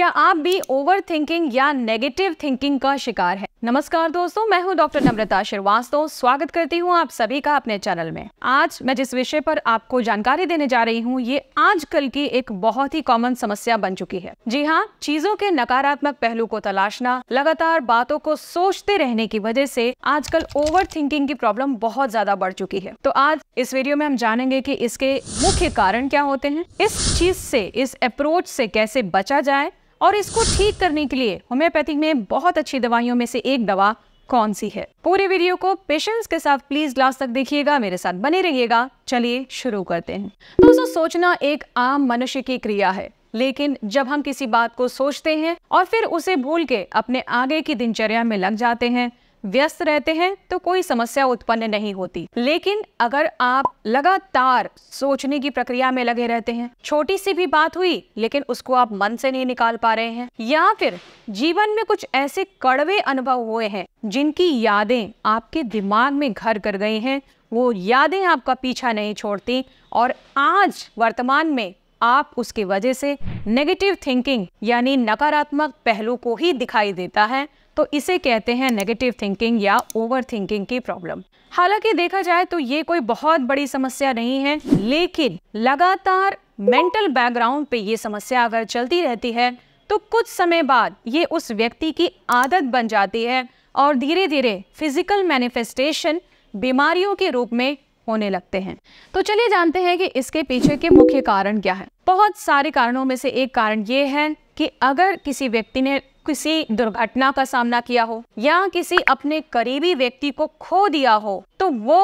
क्या आप भी ओवर थिंकिंग या नेगेटिव थिंकिंग का शिकार है नमस्कार दोस्तों मैं हूं डॉक्टर नम्रता श्रीवास्तव स्वागत करती हूं आप सभी का अपने चैनल में आज मैं जिस विषय पर आपको जानकारी देने जा रही हूं ये आजकल की एक बहुत ही कॉमन समस्या बन चुकी है जी हाँ चीजों के नकारात्मक पहलू को तलाशना लगातार बातों को सोचते रहने की वजह से आजकल ओवर थिंकिंग की प्रॉब्लम बहुत ज्यादा बढ़ चुकी है तो आज इस वीडियो में हम जानेंगे की इसके मुख्य कारण क्या होते हैं इस चीज से इस अप्रोच से कैसे बचा जाए और इसको ठीक करने के लिए होम्योपैथिक में बहुत अच्छी दवाइयों में से एक दवा कौन सी है पूरे वीडियो को पेशेंस के साथ प्लीज लास्ट तक देखिएगा मेरे साथ बने रहिएगा चलिए शुरू करते हैं दोस्तों सोचना एक आम मनुष्य की क्रिया है लेकिन जब हम किसी बात को सोचते हैं और फिर उसे भूल के अपने आगे की दिनचर्या में लग जाते हैं व्यस्त रहते हैं तो कोई समस्या उत्पन्न नहीं होती लेकिन अगर आप लगातार सोचने की प्रक्रिया में लगे रहते हैं छोटी सी भी बात हुई लेकिन उसको आप मन से नहीं निकाल पा रहे हैं या फिर जीवन में कुछ ऐसे कड़वे अनुभव हुए हैं जिनकी यादें आपके दिमाग में घर कर गई हैं वो यादें आपका पीछा नहीं छोड़ती और आज वर्तमान में आप उसकी वजह से नेगेटिव थिंकिंग यानी नकारात्मक पहलू को ही दिखाई देता है तो इसे कहते हैं नेगेटिव थिंकिंग या ओवर थिंकिंग की प्रॉब्लम हालांकि देखा जाए तो ये कोई बहुत बड़ी समस्या नहीं है लेकिन लगातार मेंटल बैकग्राउंड पे ये समस्या अगर चलती रहती है तो कुछ समय बाद ये उस व्यक्ति की आदत बन जाती है और धीरे धीरे फिजिकल मैनिफेस्टेशन बीमारियों के रूप में होने लगते हैं तो चलिए जानते हैं कि इसके पीछे के मुख्य कारण क्या है बहुत सारे कारणों में से एक कारण ये है कि अगर किसी व्यक्ति ने किसी दुर्घटना का सामना किया हो या किसी अपने करीबी व्यक्ति को खो दिया हो तो वो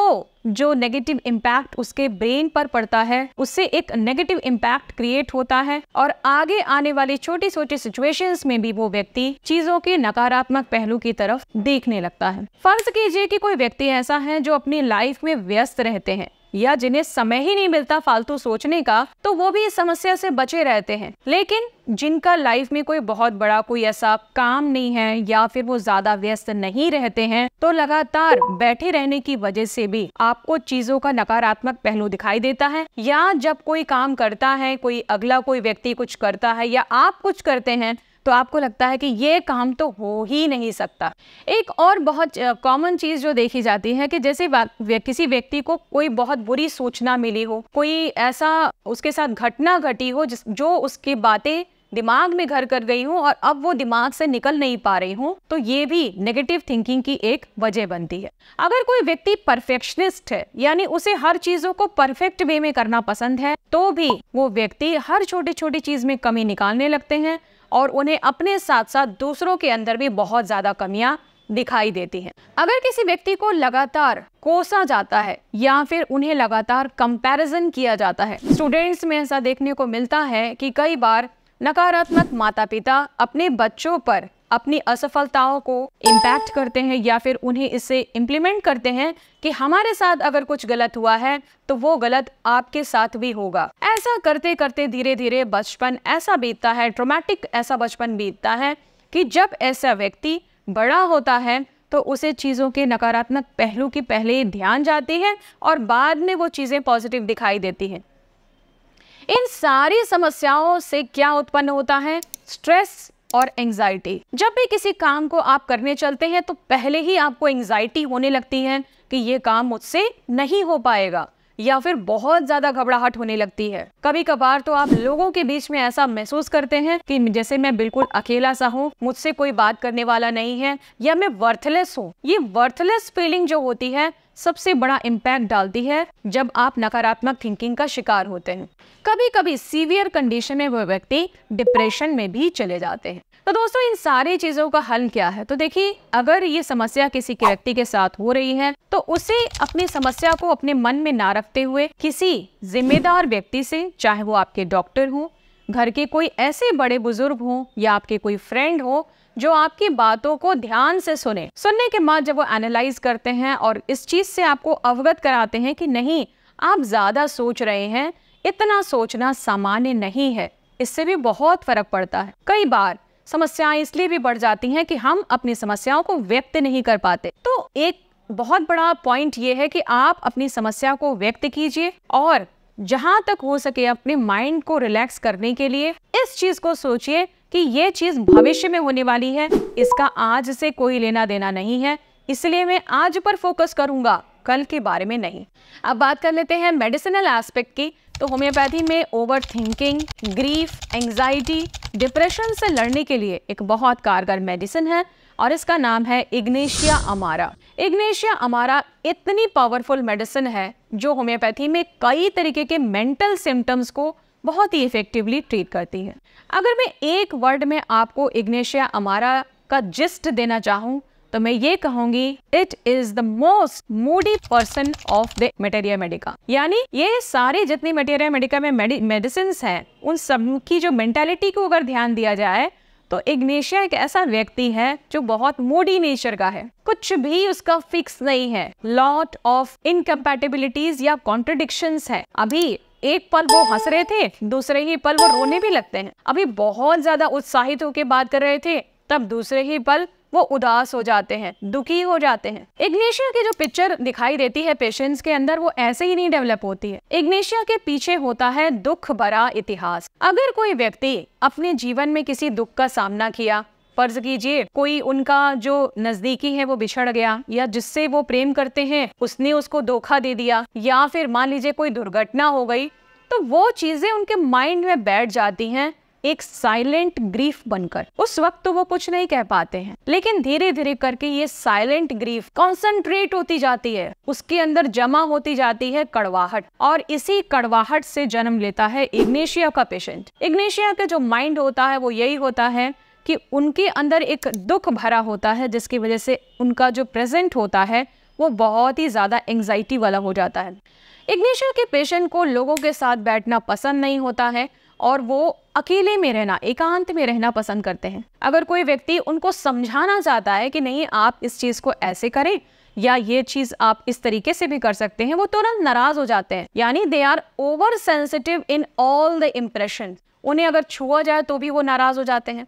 जो नेगेटिव इम्पैक्ट उसके ब्रेन पर पड़ता है उससे एक नेगेटिव इम्पैक्ट क्रिएट होता है और आगे आने वाली छोटी छोटी सिचुएशंस में भी वो व्यक्ति चीजों के नकारात्मक पहलू की तरफ देखने लगता है फर्ज कीजिए कि कोई व्यक्ति ऐसा है जो अपनी लाइफ में व्यस्त रहते हैं या जिन्हें समय ही नहीं मिलता फालतू सोचने का तो वो भी इस समस्या से बचे रहते हैं लेकिन जिनका लाइफ में कोई बहुत बड़ा कोई ऐसा काम नहीं है या फिर वो ज्यादा व्यस्त नहीं रहते हैं तो लगातार बैठे रहने की वजह से भी आपको चीजों का नकारात्मक पहलू दिखाई देता है या जब कोई काम करता है कोई अगला कोई व्यक्ति कुछ करता है या आप कुछ करते हैं तो आपको लगता है कि ये काम तो हो ही नहीं सकता एक और बहुत कॉमन चीज़ जो देखी जाती है कि जैसे किसी व्यक्ति को कोई बहुत बुरी सूचना मिली हो कोई ऐसा उसके साथ घटना घटी हो जिस जो उसकी बातें दिमाग में घर कर गई हूँ और अब वो दिमाग से निकल नहीं पा रही हूँ तो ये भी नेगेटिव थिंकिंग की एक वजह बनती है अगर कोई व्यक्ति परफेक्शनिस्ट है यानी उसे हर चीजों को परफेक्ट वे में करना पसंद है तो भी वो व्यक्ति हर छोटी छोटी चीज में कमी निकालने लगते हैं और उन्हें अपने साथ साथ दूसरों के अंदर भी बहुत ज़्यादा कमियां दिखाई देती हैं अगर किसी व्यक्ति को लगातार कोसा जाता है या फिर उन्हें लगातार कंपैरिजन किया जाता है स्टूडेंट्स में ऐसा देखने को मिलता है कि कई बार नकारात्मक माता पिता अपने बच्चों पर अपनी असफलताओं को इम्पैक्ट करते हैं या फिर उन्हें इसे इम्प्लीमेंट करते हैं कि हमारे साथ अगर कुछ गलत हुआ है तो वो गलत आपके साथ भी होगा ऐसा करते करते धीरे धीरे बचपन ऐसा बीतता है ट्रोमेटिक ऐसा बचपन बीतता है कि जब ऐसा व्यक्ति बड़ा होता है तो उसे चीज़ों के नकारात्मक पहलू की पहले ध्यान जाती है और बाद में वो चीज़ें पॉजिटिव दिखाई देती हैं इन सारी समस्याओं से क्या उत्पन्न होता है स्ट्रेस और एंजाइटी जब भी किसी काम को आप करने चलते हैं तो पहले ही आपको एंजाइटी होने लगती है कि ये काम मुझसे नहीं हो पाएगा या फिर बहुत ज्यादा घबराहट होने लगती है कभी कभार तो आप लोगों के बीच में ऐसा महसूस करते हैं कि जैसे मैं बिल्कुल अकेला सा हूँ मुझसे कोई बात करने वाला नहीं है या मैं वर्थलेस हूँ ये वर्थलेस फीलिंग जो होती है सबसे बड़ा इम्पैक्ट डालती है जब आप नकारात्मक थिंकिंग का शिकार होते हैं कभी कभी सीवियर कंडीशन में वह व्यक्ति डिप्रेशन में भी चले जाते हैं तो दोस्तों इन सारी चीज़ों का हल क्या है तो देखिए अगर ये समस्या किसी के व्यक्ति के साथ हो रही है तो उसे अपनी समस्या को अपने मन में ना रखते हुए किसी जिम्मेदार व्यक्ति से चाहे वो आपके डॉक्टर हो घर के कोई ऐसे बड़े बुजुर्ग हों या आपके कोई फ्रेंड हो जो आपकी बातों को ध्यान से सुने सुनने के बाद जब वो एनालाइज करते हैं और इस चीज़ से आपको अवगत कराते हैं कि नहीं आप ज़्यादा सोच रहे हैं इतना सोचना सामान्य नहीं है इससे भी बहुत फर्क पड़ता है कई बार समस्याएं इसलिए भी बढ़ जाती हैं कि हम अपनी समस्याओं को व्यक्त नहीं कर पाते तो एक बहुत बड़ा पॉइंट ये है कि आप अपनी समस्या को व्यक्त कीजिए और जहां तक हो सके अपने माइंड को रिलैक्स करने के लिए इस चीज़ को सोचिए कि ये चीज़ भविष्य में होने वाली है इसका आज से कोई लेना देना नहीं है इसलिए मैं आज पर फोकस करूंगा कल के बारे में नहीं अब बात कर लेते हैं मेडिसिनल एस्पेक्ट की तो होम्योपैथी में over thinking grief anxiety depression से लड़ने के लिए एक बहुत कारगर मेडिसिन है और इसका नाम है इग्नेशिया अमारा इग्नेशिया अमारा इतनी पावरफुल मेडिसिन है जो होम्योपैथी में कई तरीके के मेंटल सिम्टम्स को बहुत ही इफेक्टिवली ट्रीट करती है अगर मैं एक वर्ड में आपको इग्नेशिया अमारा का जिस्ट देना चाहूँ तो मैं ये कहूंगी it is the most moody person of the materia medica यानी ये सारे जितनी मेटेरिया मेडिका में मेडिसिन है उन सब की जो मेंटेलिटी को अगर ध्यान दिया जाए तो इग्नेशिया एक ऐसा व्यक्ति है जो बहुत मूडी नेचर का है कुछ भी उसका फिक्स नहीं है लॉट ऑफ इनकम्पेटेबिलिटीज या कॉन्ट्रोडिक्शन है अभी एक पल वो हंस रहे थे दूसरे ही पल वो रोने भी लगते हैं अभी बहुत ज्यादा उत्साहित होकर बात कर रहे थे तब दूसरे ही पल वो उदास हो जाते हैं दुखी हो जाते हैं इग्नेशिया की जो पिक्चर दिखाई देती है पेशेंट्स के अंदर वो ऐसे ही नहीं डेवलप होती है इग्नेशिया के पीछे होता है दुख भरा इतिहास अगर कोई व्यक्ति अपने जीवन में किसी दुख का सामना किया फर्ज कीजिए कोई उनका जो नजदीकी है वो बिछड़ गया या जिससे वो प्रेम करते हैं उसने उसको धोखा दे दिया या फिर मान लीजिए कोई दुर्घटना हो गई तो वो चीजें उनके माइंड में बैठ जाती हैं एक साइलेंट ग्रीफ बनकर उस वक्त तो वो कुछ नहीं कह पाते हैं लेकिन धीरे धीरे करके ये साइलेंट ग्रीफ कॉन्सेंट्रेट होती जाती है उसके अंदर जमा होती जाती है कड़वाहट और इसी कड़वाहट से जन्म लेता है इग्नेशिया का पेशेंट इग्नेशिया का जो माइंड होता है वो यही होता है कि उनके अंदर एक दुख भरा होता है जिसकी वजह से उनका जो प्रेजेंट होता है वो बहुत ही ज़्यादा एंगजाइटी वाला हो जाता है इग्निशन के पेशेंट को लोगों के साथ बैठना पसंद नहीं होता है और वो अकेले में रहना एकांत में रहना पसंद करते हैं अगर कोई व्यक्ति उनको समझाना चाहता है कि नहीं आप इस चीज़ को ऐसे करें या ये चीज आप इस तरीके से भी कर सकते हैं वो तुरंत नाराज हो जाते हैं यानी they are over sensitive in all the impression उन्हें अगर छुआ जाए तो भी वो नाराज हो जाते हैं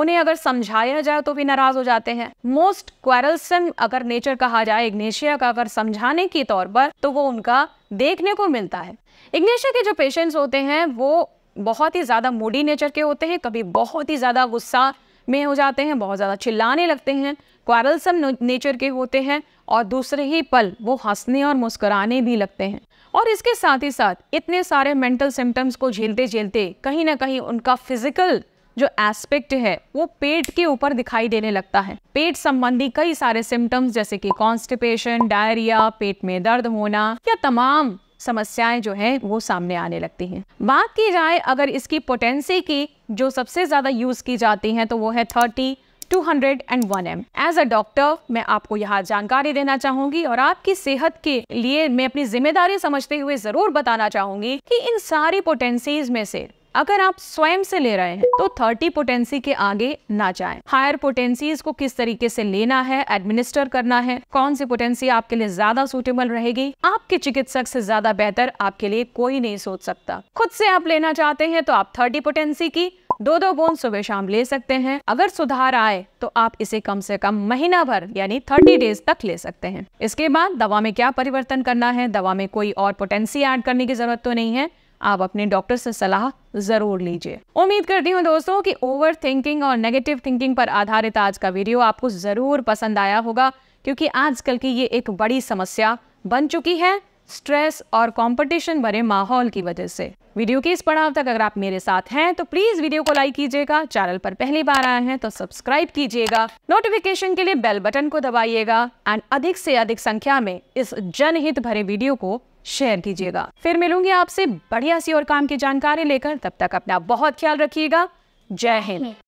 उन्हें अगर समझाया जाए तो भी नाराज हो जाते हैं मोस्ट क्वारल्सन अगर नेचर कहा जाए इग्नेशिया का अगर समझाने के तौर पर तो वो उनका देखने को मिलता है इग्नेशिया के जो पेशेंट्स होते हैं वो बहुत ही ज़्यादा मूडी नेचर के होते हैं कभी बहुत ही ज़्यादा गुस्सा में हो जाते हैं बहुत ज़्यादा चिल्लाने लगते हैं क्वारलसम नेचर के होते हैं और दूसरे ही पल वो हंसने और मुस्कराने भी लगते हैं और इसके साथ ही साथ इतने सारे मेंटल सिम्टम्स को झेलते झेलते कहीं ना कहीं उनका फिजिकल जो एस्पेक्ट है वो पेट के ऊपर दिखाई देने लगता है पेट संबंधी कई सारे सिम्टम्स जैसे कि कॉन्स्टिपेशन डायरिया पेट में दर्द होना या तमाम समस्याएं जो हैं वो सामने आने लगती हैं बात की जाए अगर इसकी पोटेंसी की जो सबसे ज़्यादा यूज़ की जाती हैं तो वो है thirty two hundred and one am as a doctor मैं आपको यहाँ जानकारी देना चाहूंगी और आपकी सेहत के लिए मैं अपनी जिम्मेदारी समझते हुए जरूर बताना चाहूंगी कि इन सारी पोटेंसीज में से अगर आप स्वयं से ले रहे हैं तो 30 पोटेंसी के आगे ना जाएं। हायर पोटेंसी को किस तरीके से लेना है एडमिनिस्टर करना है कौन सी पोटेंसी आपके लिए ज्यादा सुटेबल रहेगी आपके चिकित्सक से ज्यादा बेहतर आपके लिए कोई नहीं सोच सकता खुद से आप लेना चाहते हैं तो आप थर्टी पोटेंसी की दो दो बोन सुबह शाम ले सकते हैं अगर सुधार आए तो आप इसे कम से कम महीना भर यानी थर्टी डेज तक ले सकते हैं इसके बाद दवा में क्या परिवर्तन करना है दवा में कोई और पोटेंसी ऐड करने की जरूरत तो नहीं है आप अपने डॉक्टर से सलाह ज़रूर लीजिए उम्मीद करती हूँ दोस्तों कि ओवर थिंकिंग और नेगेटिव थिंकिंग पर आधारित आज का वीडियो आपको ज़रूर पसंद आया होगा क्योंकि आजकल की ये एक बड़ी समस्या बन चुकी है स्ट्रेस और कंपटीशन भरे माहौल की वजह से वीडियो के इस पड़ाव तक अगर आप मेरे साथ हैं तो प्लीज वीडियो को लाइक कीजिएगा चैनल पर पहली बार आए हैं तो सब्सक्राइब कीजिएगा नोटिफिकेशन के लिए बेल बटन को दबाइएगा एंड अधिक से अधिक संख्या में इस जनहित भरे वीडियो को शेयर कीजिएगा फिर मिलूंगी आपसे बढ़िया सी और काम की जानकारी लेकर तब तक अपना बहुत ख्याल रखिएगा जय हिंद